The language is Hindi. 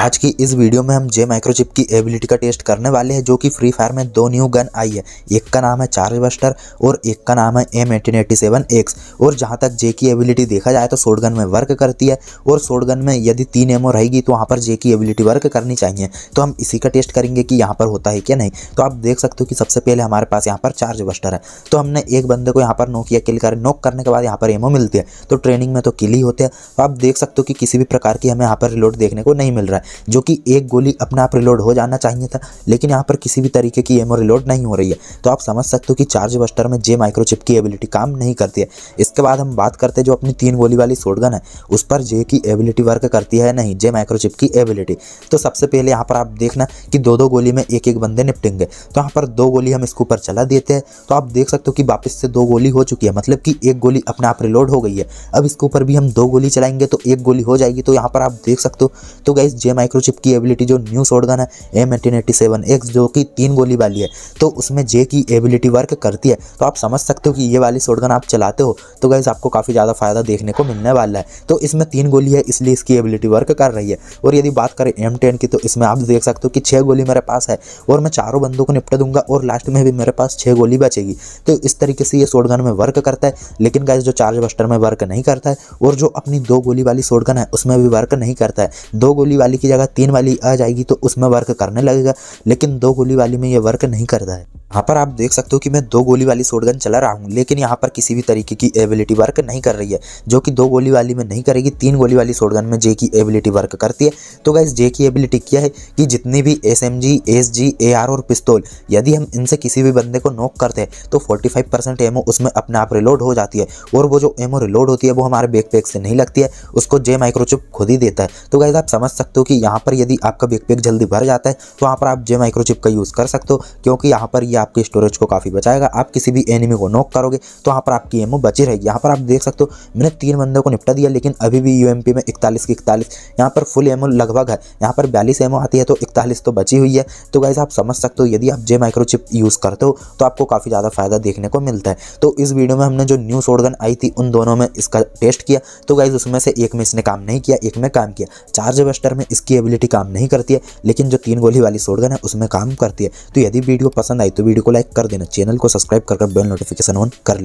आज की इस वीडियो में हम जे माइक्रोचिप की एबिलिटी का टेस्ट करने वाले हैं जो कि फ्री फायर में दो न्यू गन आई है एक का नाम है चार्ज बस्टर और एक का नाम है M eighteen eighty seven X और जहां तक जे की एबिलिटी देखा जाए तो शोर्ट गन में वर्क करती है और शोर्ट गन में यदि तीन एमओ रहेगी तो वहाँ पर जे की एबिलिटी वर्क करनी चाहिए तो हम इसी का टेस्ट करेंगे कि यहाँ पर होता है क्या नहीं तो आप देख सकते हो कि सबसे पहले हमारे पास यहाँ पर चार्ज बस्टर है तो हमने एक बंदे को यहाँ पर नोक या किल कर नोक करने के बाद यहाँ पर एमओ मिलती है तो ट्रेनिंग में तो किल ही होते हैं तो आप देख सकते हो कि किसी भी प्रकार की हमें यहाँ पर रिलोड देखने को नहीं मिल रहा है जो कि एक गोली अपने आप रिलोड हो जाना चाहिए था लेकिन यहाँ पर किसी भी तरीके की एमओ रिलोड नहीं हो रही है तो आप समझ सकते हो कि चार्ज बस्टर में जे माइक्रोचिप की एबिलिटी काम नहीं करती है इसके बाद हम बात करते हैं जो अपनी तीन गोली वाली शोटगन है उस पर जे की एबिलिटी वर्क करती है नहीं जे माइक्रोचिप की एबिलिटी तो सबसे पहले यहाँ पर आप देखना कि दो दो गोली में एक एक बंदे निपटेंगे तो यहाँ पर दो गोली हम इसके ऊपर चला देते हैं तो आप देख सकते हो कि वापस से दो गोली हो चुकी है मतलब कि एक गोली अपने आप रिलोड हो गई है अब इसके ऊपर भी हम दो गोली चलाएंगे तो एक गोली हो जाएगी तो यहाँ पर आप देख सकते हो तो गैस जे माइक्रोचिप की एबिलिटी जो न्यू शॉटगन है M eighteen eighty seven X जो कि तीन गोली वाली है तो उसमें जे की एबिलिटी वर्क करती है तो आप समझ सकते हो कि ये वाली शॉटगन आप चलाते हो तो गैस आपको काफ़ी ज़्यादा फ़ायदा देखने को मिलने वाला है तो इसमें तीन गोली है इसलिए इसकी एबिलिटी वर्क कर रही है और यदि बात करें एम टेन की तो इसमें आप देख सकते हो कि छः गोली मेरे पास है और मैं चारों बंदों को निपटा दूंगा और लास्ट में भी मेरे पास छः गोली बचेगी तो इस तरीके से ये शॉटगन में वर्क करता है लेकिन गैस जो चार्ज बस्टर में वर्क नहीं करता है और जो अपनी दो गोली वाली शॉटगन है उसमें भी वर्क नहीं करता है दो गोली वाली की की जगह तीन वाली आ जाएगी तो उसमें वर्क करने लगेगा लेकिन दो गोली वाली में ये वर्क नहीं करता है यहाँ पर आप देख सकते हो कि मैं दो गोली वाली शॉटगन चला रहा हूँ लेकिन यहाँ पर किसी भी तरीके की एबिलिटी वर्क नहीं कर रही है जो कि दो गोली वाली में नहीं करेगी तीन गोली वाली शॉटगन में जे की एबिलिटी वर्क करती है तो गाइज जे की एबिलिटी क्या है कि जितनी भी S M G S G A R और पिस्तौल यदि हम इनसे किसी भी बंदे को नोक करते हैं तो फोर्टी फाइव परसेंट एमओ उसमें अपने आप रिलोड हो जाती है और वो जो एमओ रिलोड होती है वो हमारे बैकपैक से नहीं लगती है उसको जे माइक्रोचिप खुद ही देता है तो गाइज आप समझ सकते हो कि यहाँ पर यदि आपका पैक जल्दी भर जाता है तो वहाँ पर आप जे माइक्रोचिप का यूज़ कर सकते हो क्योंकि यहाँ पर ये आपके स्टोरेज को काफ़ी बचाएगा आप किसी भी एनिमी को नॉक करोगे तो वहाँ पर आपकी एमओ बची रहेगी यहाँ पर आप देख सकते हो मैंने तीन बंदों को निपटा दिया लेकिन अभी भी यू में इकतालीस की इकतालीस यहाँ पर फुल एमओ लगभग है यहाँ पर बयालीस एमओ आती है तो इकतालीस तो बची हुई है तो गाइज आप समझ सकते हो यदि आप जे माइक्रोचिप यूज़ करते हो तो आपको काफ़ी ज़्यादा फायदा देखने को मिलता है तो इस वीडियो में हमने जो न्यू सोडगन आई थी उन दोनों में इसका टेस्ट किया तो गाइज उसमें से एक में इसने काम नहीं किया एक में काम किया चार्ज बस्टर में इसकी इसकी एबिलिटी काम नहीं करती है लेकिन जो तीन गोली वाली शोटगन है उसमें काम करती है तो यदि वीडियो पसंद आई तो वीडियो को लाइक कर देना चैनल को सब्सक्राइब कर बेल नोटिफिकेशन ऑन कर